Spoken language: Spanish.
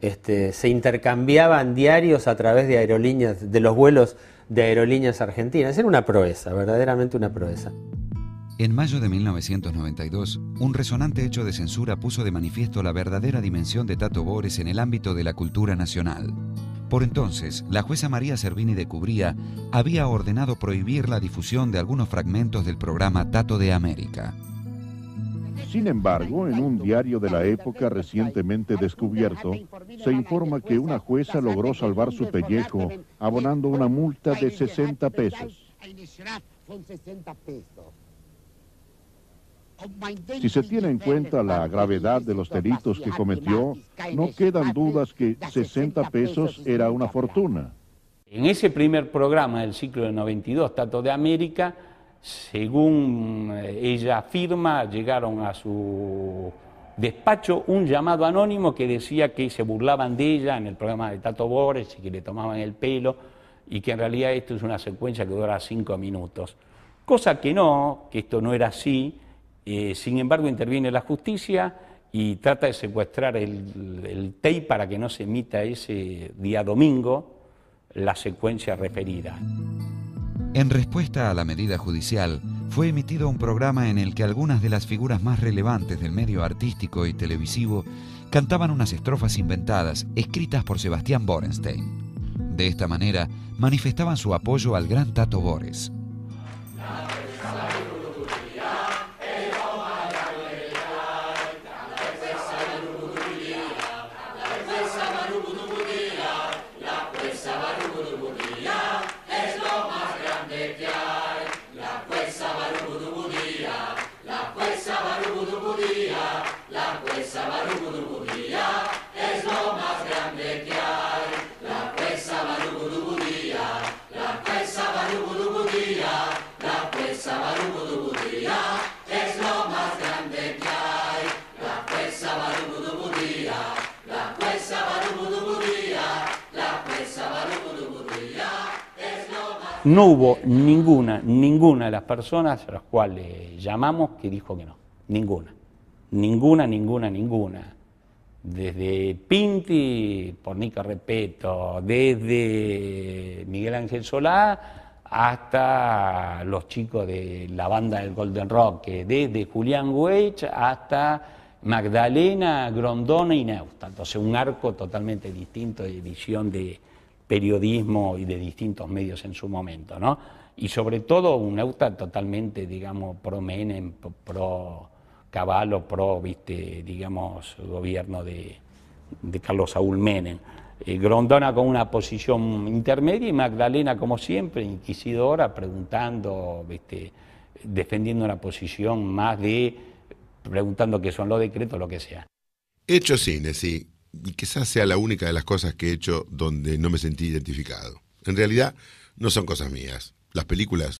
Este, se intercambiaban diarios a través de aerolíneas, de los vuelos de aerolíneas argentinas. Era una proeza, verdaderamente una proeza. En mayo de 1992, un resonante hecho de censura puso de manifiesto la verdadera dimensión de Tato Bores en el ámbito de la cultura nacional. Por entonces, la jueza María Servini de Cubría había ordenado prohibir la difusión de algunos fragmentos del programa Tato de América. Sin embargo, en un diario de la época recientemente descubierto, se informa que una jueza logró salvar su pellejo abonando una multa de 60 pesos. Si se tiene en cuenta la gravedad de los delitos que cometió, no quedan dudas que 60 pesos era una fortuna. En ese primer programa del ciclo de 92, Tato de América, según eh, ella afirma, llegaron a su despacho un llamado anónimo que decía que se burlaban de ella en el programa de Tato Bores y que le tomaban el pelo y que en realidad esto es una secuencia que dura cinco minutos. Cosa que no, que esto no era así, eh, sin embargo interviene la justicia y trata de secuestrar el, el TEI para que no se emita ese día domingo la secuencia referida. En respuesta a la medida judicial, fue emitido un programa en el que algunas de las figuras más relevantes del medio artístico y televisivo cantaban unas estrofas inventadas escritas por Sebastián Borenstein. De esta manera, manifestaban su apoyo al gran Tato Bores. No hubo ninguna, ninguna de las personas a las cuales llamamos que dijo que no. Ninguna. Ninguna, ninguna, ninguna. Desde Pinti, por Nico Repeto, desde Miguel Ángel Solá hasta los chicos de la banda del Golden Rock, desde Julián Weich hasta Magdalena, Grondona y Neusta. Entonces un arco totalmente distinto de visión de, periodismo y de distintos medios en su momento, ¿no? Y sobre todo un EUTA totalmente, digamos, pro Menem, pro Caballo, pro, viste, digamos, gobierno de, Carlos Saúl Menem. Eh, Grondona con una posición intermedia y Magdalena, como siempre, inquisidora, preguntando, viste, defendiendo una posición más de preguntando qué son los decretos, lo que sea. Hecho sí y quizás sea la única de las cosas que he hecho donde no me sentí identificado. En realidad, no son cosas mías. Las películas